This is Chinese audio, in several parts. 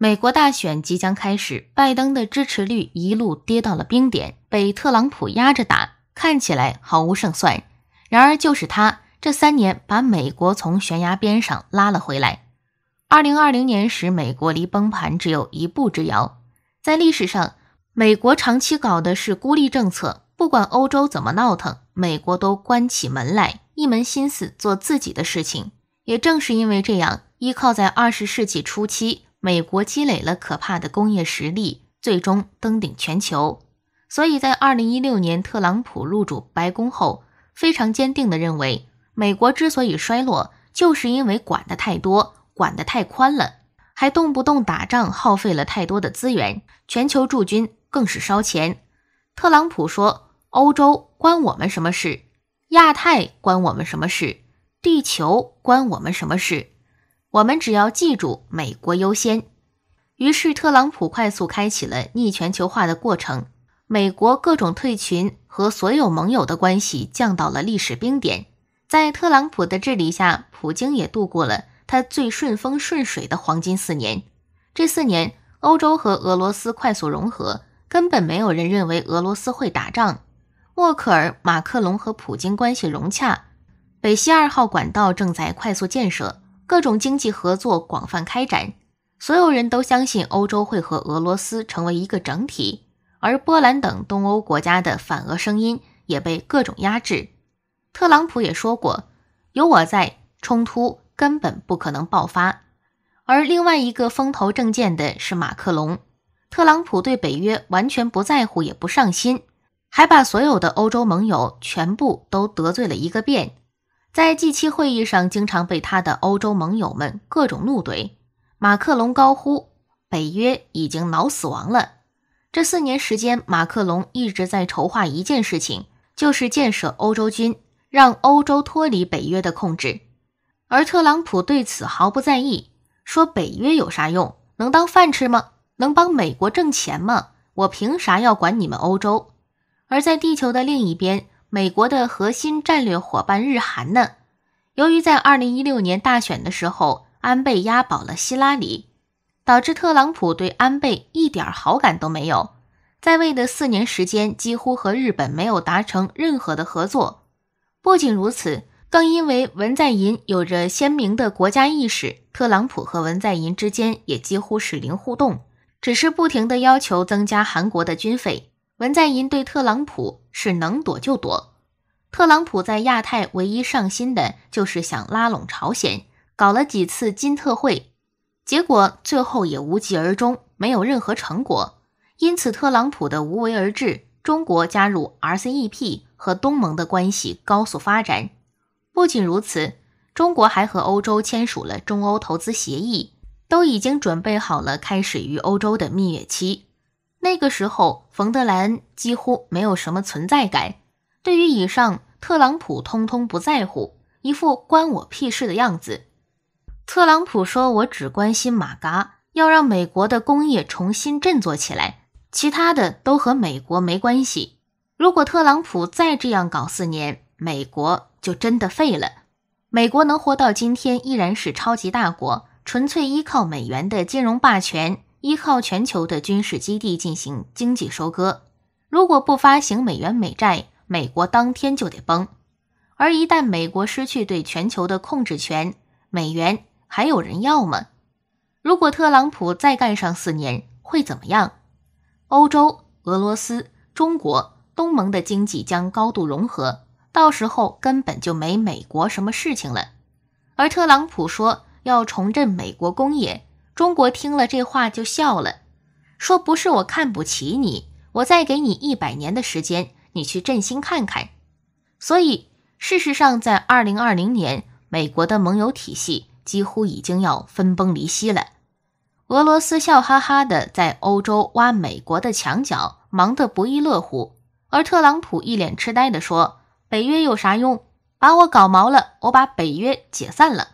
美国大选即将开始，拜登的支持率一路跌到了冰点，被特朗普压着打，看起来毫无胜算。然而，就是他这三年把美国从悬崖边上拉了回来。二零二零年时，美国离崩盘只有一步之遥。在历史上，美国长期搞的是孤立政策，不管欧洲怎么闹腾，美国都关起门来一门心思做自己的事情。也正是因为这样，依靠在二十世纪初期。美国积累了可怕的工业实力，最终登顶全球。所以在二零一六年特朗普入主白宫后，非常坚定地认为，美国之所以衰落，就是因为管得太多、管得太宽了，还动不动打仗，耗费了太多的资源，全球驻军更是烧钱。特朗普说：“欧洲关我们什么事？亚太关我们什么事？地球关我们什么事？”我们只要记住“美国优先”，于是特朗普快速开启了逆全球化的过程。美国各种退群和所有盟友的关系降到了历史冰点。在特朗普的治理下，普京也度过了他最顺风顺水的黄金四年。这四年，欧洲和俄罗斯快速融合，根本没有人认为俄罗斯会打仗。默克尔、马克龙和普京关系融洽，北溪二号管道正在快速建设。各种经济合作广泛开展，所有人都相信欧洲会和俄罗斯成为一个整体，而波兰等东欧国家的反俄声音也被各种压制。特朗普也说过：“有我在，冲突根本不可能爆发。”而另外一个风头正劲的是马克龙。特朗普对北约完全不在乎，也不上心，还把所有的欧洲盟友全部都得罪了一个遍。在近期会议上，经常被他的欧洲盟友们各种怒怼。马克龙高呼：“北约已经脑死亡了。”这四年时间，马克龙一直在筹划一件事情，就是建设欧洲军，让欧洲脱离北约的控制。而特朗普对此毫不在意，说：“北约有啥用？能当饭吃吗？能帮美国挣钱吗？我凭啥要管你们欧洲？”而在地球的另一边。美国的核心战略伙伴日韩呢？由于在二零一六年大选的时候，安倍押宝了希拉里，导致特朗普对安倍一点好感都没有。在位的四年时间，几乎和日本没有达成任何的合作。不仅如此，更因为文在寅有着鲜明的国家意识，特朗普和文在寅之间也几乎是零互动，只是不停的要求增加韩国的军费。文在寅对特朗普是能躲就躲。特朗普在亚太唯一上心的就是想拉拢朝鲜，搞了几次金特会，结果最后也无疾而终，没有任何成果。因此，特朗普的无为而治，中国加入 RCEP 和东盟的关系高速发展。不仅如此，中国还和欧洲签署了中欧投资协议，都已经准备好了开始于欧洲的蜜月期。那个时候，冯德莱恩几乎没有什么存在感，对于以上，特朗普通通不在乎，一副关我屁事的样子。特朗普说：“我只关心马嘎，要让美国的工业重新振作起来，其他的都和美国没关系。如果特朗普再这样搞四年，美国就真的废了。美国能活到今天依然是超级大国，纯粹依靠美元的金融霸权。”依靠全球的军事基地进行经济收割，如果不发行美元美债，美国当天就得崩。而一旦美国失去对全球的控制权，美元还有人要吗？如果特朗普再干上四年，会怎么样？欧洲、俄罗斯、中国、东盟的经济将高度融合，到时候根本就没美国什么事情了。而特朗普说要重振美国工业。中国听了这话就笑了，说不是我看不起你，我再给你一百年的时间，你去振兴看看。所以事实上，在二零二零年，美国的盟友体系几乎已经要分崩离析了。俄罗斯笑哈哈的在欧洲挖美国的墙角，忙得不亦乐乎。而特朗普一脸痴呆的说：“北约有啥用？把我搞毛了，我把北约解散了。”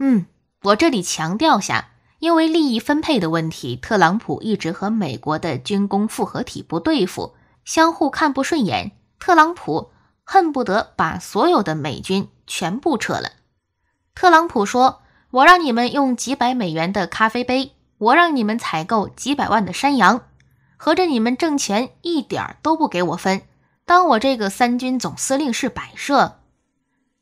嗯，我这里强调下。因为利益分配的问题，特朗普一直和美国的军工复合体不对付，相互看不顺眼。特朗普恨不得把所有的美军全部撤了。特朗普说：“我让你们用几百美元的咖啡杯，我让你们采购几百万的山羊，合着你们挣钱一点儿都不给我分，当我这个三军总司令是摆设。”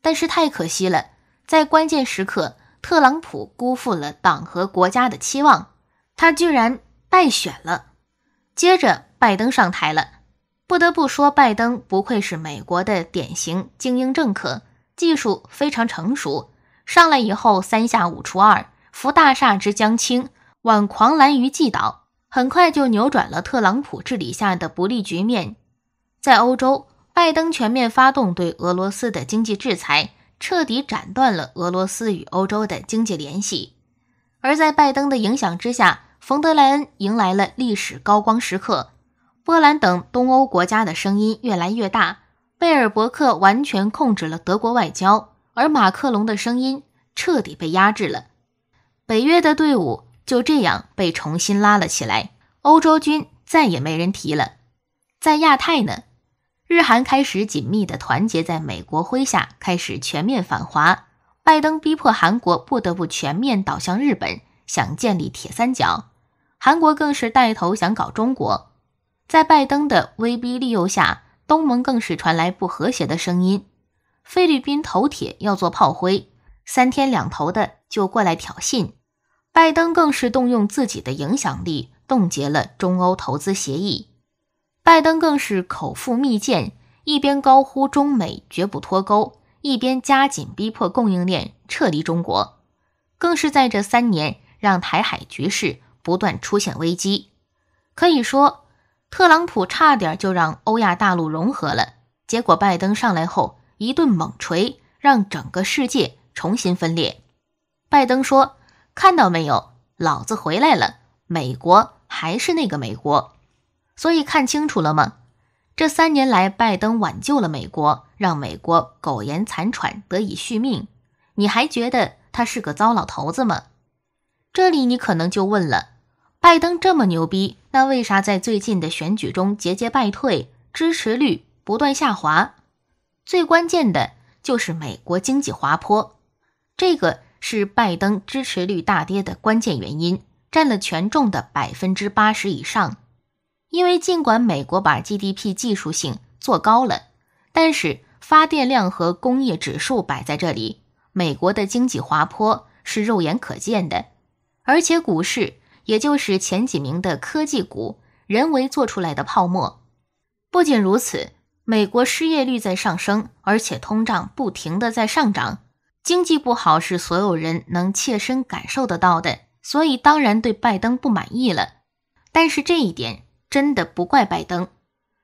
但是太可惜了，在关键时刻。特朗普辜负了党和国家的期望，他居然败选了。接着，拜登上台了。不得不说，拜登不愧是美国的典型精英政客，技术非常成熟。上来以后，三下五除二，扶大厦之将倾，挽狂澜于既倒，很快就扭转了特朗普治理下的不利局面。在欧洲，拜登全面发动对俄罗斯的经济制裁。彻底斩断了俄罗斯与欧洲的经济联系，而在拜登的影响之下，冯德莱恩迎来了历史高光时刻。波兰等东欧国家的声音越来越大，贝尔伯克完全控制了德国外交，而马克龙的声音彻底被压制了。北约的队伍就这样被重新拉了起来，欧洲军再也没人提了。在亚太呢？日韩开始紧密的团结，在美国麾下开始全面反华。拜登逼迫韩国不得不全面倒向日本，想建立铁三角。韩国更是带头想搞中国，在拜登的威逼利诱下，东盟更是传来不和谐的声音。菲律宾头铁要做炮灰，三天两头的就过来挑衅。拜登更是动用自己的影响力，冻结了中欧投资协议。拜登更是口腹蜜饯，一边高呼中美绝不脱钩，一边加紧逼迫供应链撤离中国，更是在这三年让台海局势不断出现危机。可以说，特朗普差点就让欧亚大陆融合了，结果拜登上来后一顿猛锤，让整个世界重新分裂。拜登说：“看到没有，老子回来了，美国还是那个美国。”所以看清楚了吗？这三年来，拜登挽救了美国，让美国苟延残喘得以续命。你还觉得他是个糟老头子吗？这里你可能就问了：拜登这么牛逼，那为啥在最近的选举中节节败退，支持率不断下滑？最关键的就是美国经济滑坡，这个是拜登支持率大跌的关键原因，占了权重的百分之八十以上。因为尽管美国把 GDP 技术性做高了，但是发电量和工业指数摆在这里，美国的经济滑坡是肉眼可见的。而且股市，也就是前几名的科技股，人为做出来的泡沫。不仅如此，美国失业率在上升，而且通胀不停的在上涨，经济不好是所有人能切身感受得到的，所以当然对拜登不满意了。但是这一点。真的不怪拜登，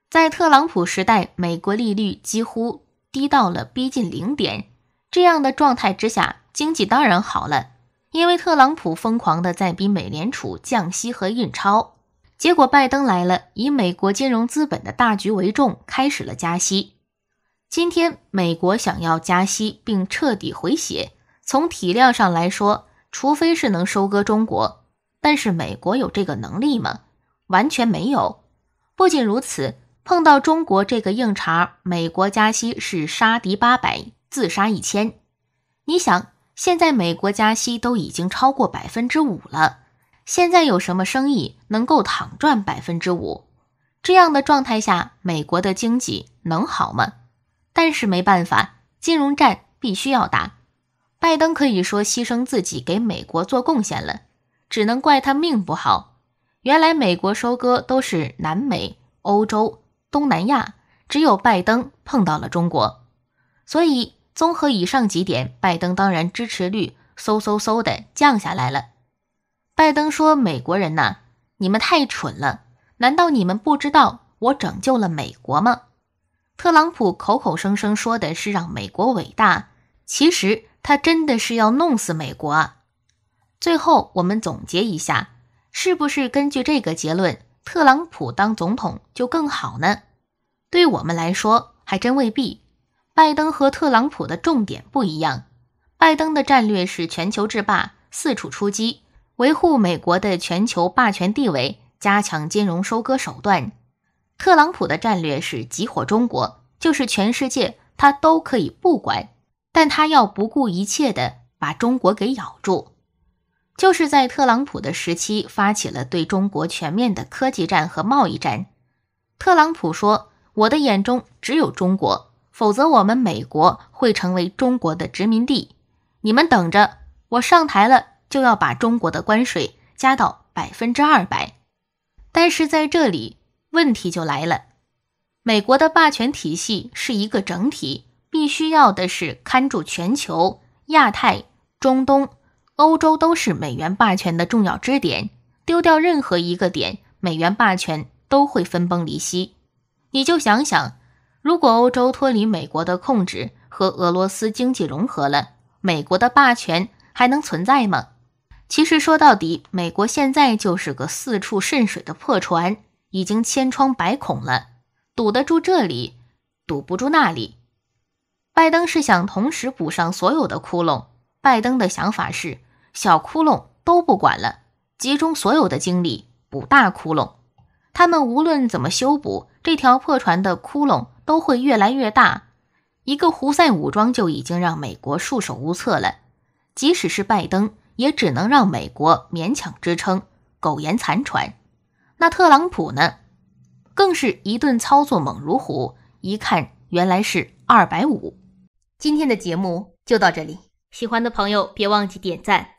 在特朗普时代，美国利率几乎低到了逼近零点，这样的状态之下，经济当然好了，因为特朗普疯狂的在逼美联储降息和印钞，结果拜登来了，以美国金融资本的大局为重，开始了加息。今天美国想要加息并彻底回血，从体量上来说，除非是能收割中国，但是美国有这个能力吗？完全没有。不仅如此，碰到中国这个硬茬，美国加息是杀敌八百，自杀一千。你想，现在美国加息都已经超过百分之五了，现在有什么生意能够躺赚百分之五？这样的状态下，美国的经济能好吗？但是没办法，金融战必须要打。拜登可以说牺牲自己给美国做贡献了，只能怪他命不好。原来美国收割都是南美、欧洲、东南亚，只有拜登碰到了中国。所以综合以上几点，拜登当然支持率嗖嗖嗖的降下来了。拜登说：“美国人呐，你们太蠢了，难道你们不知道我拯救了美国吗？”特朗普口口声声说的是让美国伟大，其实他真的是要弄死美国啊。最后我们总结一下。是不是根据这个结论，特朗普当总统就更好呢？对我们来说还真未必。拜登和特朗普的重点不一样。拜登的战略是全球制霸，四处出击，维护美国的全球霸权地位，加强金融收割手段。特朗普的战略是集火中国，就是全世界他都可以不管，但他要不顾一切的把中国给咬住。就是在特朗普的时期发起了对中国全面的科技战和贸易战。特朗普说：“我的眼中只有中国，否则我们美国会成为中国的殖民地。你们等着，我上台了就要把中国的关税加到百分之二百。”但是在这里，问题就来了：美国的霸权体系是一个整体，必须要的是看住全球、亚太、中东。欧洲都是美元霸权的重要支点，丢掉任何一个点，美元霸权都会分崩离析。你就想想，如果欧洲脱离美国的控制，和俄罗斯经济融合了，美国的霸权还能存在吗？其实说到底，美国现在就是个四处渗水的破船，已经千疮百孔了，堵得住这里，堵不住那里。拜登是想同时补上所有的窟窿。拜登的想法是。小窟窿都不管了，集中所有的精力补大窟窿。他们无论怎么修补，这条破船的窟窿都会越来越大。一个胡塞武装就已经让美国束手无策了，即使是拜登，也只能让美国勉强支撑，苟延残喘。那特朗普呢？更是一顿操作猛如虎。一看原来是二百五。今天的节目就到这里，喜欢的朋友别忘记点赞。